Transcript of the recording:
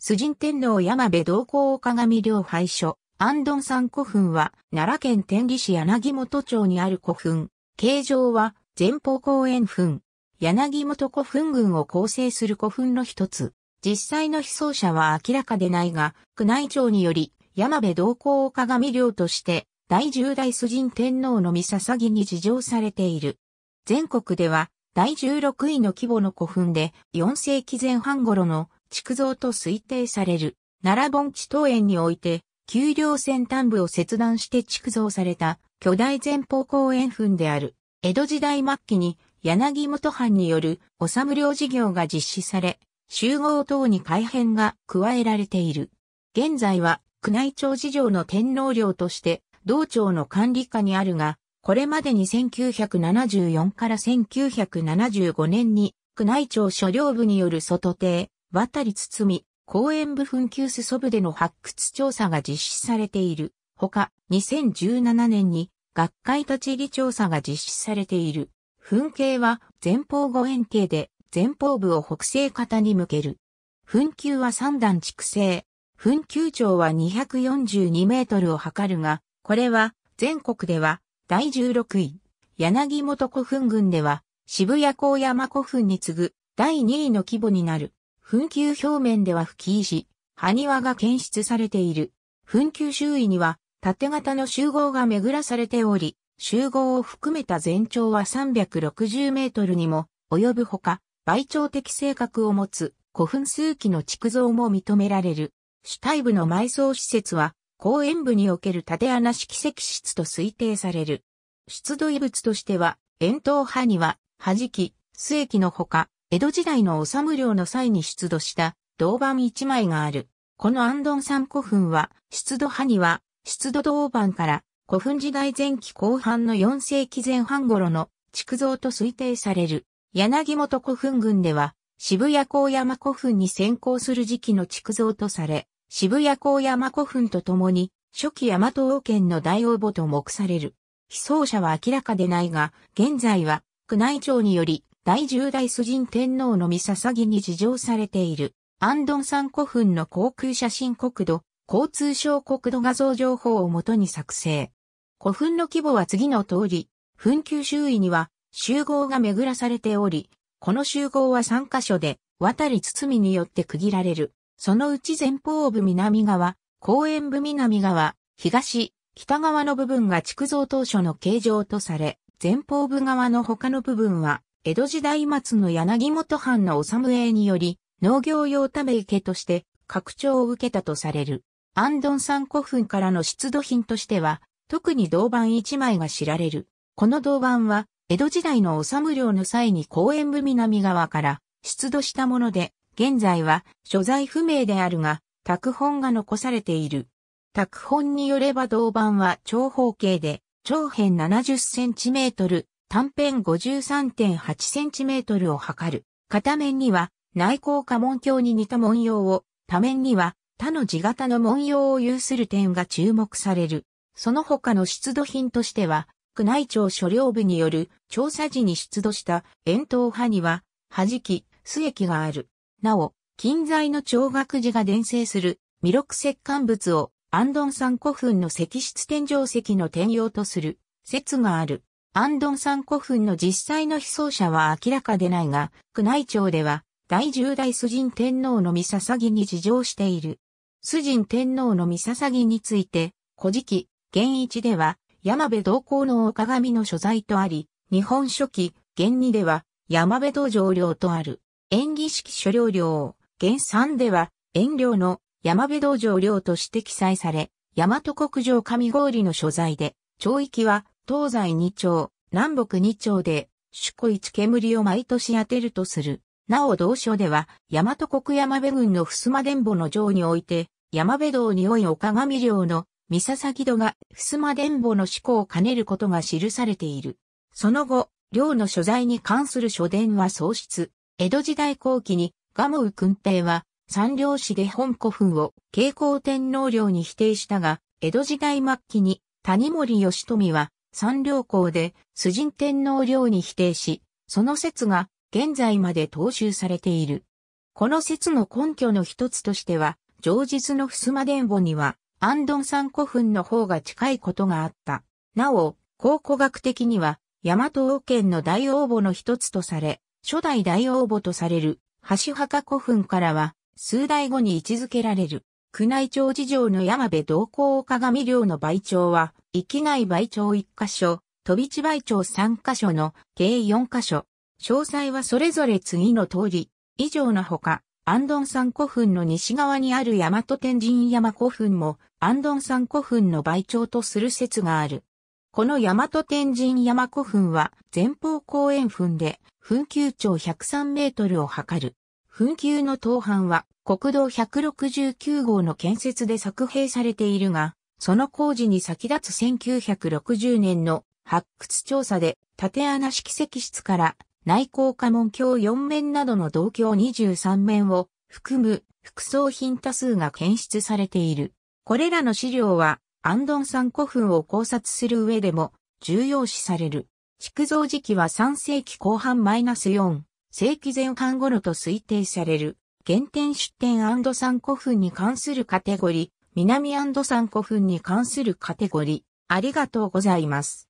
崇神天皇山部同行鏡両廃所、安頓山古墳は、奈良県天理市柳本町にある古墳。形状は、前方公園墳。柳本古墳群を構成する古墳の一つ。実際の被葬者は明らかでないが、宮内庁により、山部同行鏡領として、第10代崇神天皇の御捧ぎに事情されている。全国では、第16位の規模の古墳で、4世紀前半頃の築造と推定される、奈良盆地東園において、丘陵先端部を切断して築造された巨大前方公園墳である。江戸時代末期に柳本藩によるおさむ事業が実施され、集合等に改変が加えられている。現在は宮内庁事情の天皇陵として同庁の管理下にあるが、これまでに1974から1975年に宮内庁所領部による外邸、渡り包み、公園部紛糾すそブでの発掘調査が実施されている。ほか、2017年に学会立ち入り調査が実施されている。噴景は前方後円形で前方部を北西方に向ける。噴球は3段築成。噴球長は242メートルを測るが、これは全国では第16位。柳本古墳群では渋谷高山古墳に次ぐ第2位の規模になる。墳丘表面では吹き石、埴輪が検出されている。墳丘周囲には縦型の集合が巡らされており、集合を含めた全長は360メートルにも及ぶほか、倍長的性格を持つ古墳数基の築造も認められる。主体部の埋葬施設は、公園部における縦穴式石室と推定される。出土遺物としては、円筒埴輪、はき、末木のほか、江戸時代の治無領の際に出土した銅板一枚がある。この安頓山古墳は、出土派には、出土銅板から古墳時代前期後半の4世紀前半頃の築造と推定される。柳本古墳群では、渋谷高山古墳に先行する時期の築造とされ、渋谷高山古墳とともに、初期山東王権の大王募と目される。被葬者は明らかでないが、現在は、宮内庁により、第十代崇神天皇の御捧ぎに事情されている、アンドン山古墳の航空写真国土、交通省国土画像情報をもとに作成。古墳の規模は次の通り、墳丘周囲には集合が巡らされており、この集合は3カ所で、渡り包みによって区切られる。そのうち前方部南側、公園部南側、東、北側の部分が築造当初の形状とされ、前方部側の他の部分は江戸時代末の柳本藩の治英により、農業用ため池として拡張を受けたとされる。安ンド山古墳からの出土品としては、特に銅板一枚が知られる。この銅板は、江戸時代の治領の際に公園部南側から出土したもので、現在は所在不明であるが、拓本が残されている。拓本によれば銅板は長方形で、長辺70センチメートル、短辺 53.8cm を測る。片面には内向下門橋に似た文様を、多面には他の字型の文様を有する点が注目される。その他の出土品としては、宮内庁所領部による調査時に出土した円筒派には、弾き、須液がある。なお、近在の長学寺が伝生する弥勒石棺物を安ン山古墳の石室天井石の転用とする説がある。アンドン古墳の実際の被葬者は明らかでないが、宮内庁では、第十代崇神天皇の御捧ぎに事情している。崇神天皇の御捧ぎについて、古事記、現一では、山部同行のお鏡の所在とあり、日本書紀、現二では、山部道場領とある。演技式所領領、現三では、遠領の山部道場領として記載され、大和国上上郡の所在で、町域は東西二丁、南北二丁で、主古一煙を毎年当てるとする。なお同書では、大和国山部郡の襖伝母の城において、山部道においお鏡領の、三笹木戸が襖伝母の思考を兼ねることが記されている。その後、領の所在に関する書伝は喪失。江戸時代後期に、ガモウ君帝は、三領市で本古墳を慶光天皇領に否定したが、江戸時代末期に、谷森義富は、三両校で、崇神天皇領に否定し、その説が現在まで踏襲されている。この説の根拠の一つとしては、上日の襖伝母には、安ン山古墳の方が近いことがあった。なお、考古学的には、大和王権の大王母の一つとされ、初代大王母とされる、橋墓古墳からは、数代後に位置づけられる。宮内庁事情の山部同行鏡寮の倍長は、域内倍長1箇所、飛び地倍長3箇所の計4箇所。詳細はそれぞれ次の通り、以上のほか、安ン山古墳の西側にある大和天神山古墳も、安ン山古墳の倍長とする説がある。この大和天神山古墳は、前方後円墳で、墳丘長103メートルを測る。墳丘の東半は、国道169号の建設で作兵されているが、その工事に先立つ1960年の発掘調査で、縦穴式石室から内向家門橋4面などの同橋23面を含む副葬品多数が検出されている。これらの資料は、アンドン山古墳を考察する上でも重要視される。築造時期は3世紀後半マイナス4世紀前半頃と推定される。原点出典山古墳に関するカテゴリー、南山古墳に関するカテゴリー、ありがとうございます。